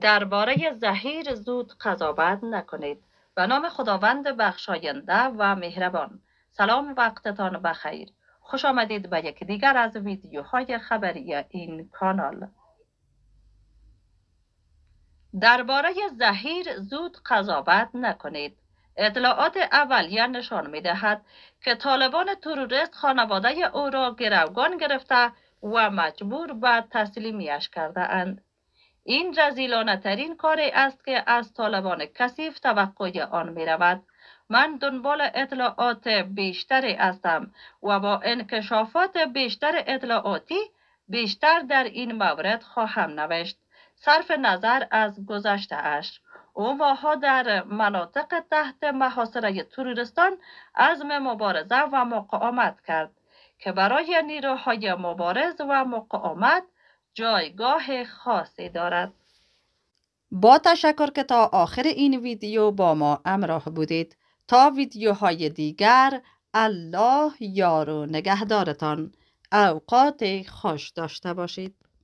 درباره زهیر زود قضاوت نکنید به نام خداوند بخشاینده و مهربان سلام وقتتان بخیر خوش آمدید به یک دیگر از ویدیوهای خبری این کانال درباره زهیر زود قضاوت نکنید اطلاعات اولیه نشان می دهد که طالبان تروریست خانواده او را گروگان گرفته و مجبور به تسلیمیش کرده اند. این جزیلانه ترین کاری است که از طالبان کثیف توقع آن می رود. من دنبال اطلاعات بیشتری هستم و با انکشافات بیشتر اطلاعاتی بیشتر در این مورد خواهم نوشت. صرف نظر از گذشته اش. او ماها در مناطق تحت محاصره ترورستان از مبارزه و مقاومت کرد که برای نیروهای مبارز و مقاومت جایگاه خاصی دارد. با تشکر که تا آخر این ویدیو با ما امراه بودید. تا ویدیوهای دیگر الله یارو نگهدارتان. اوقات خوش داشته باشید.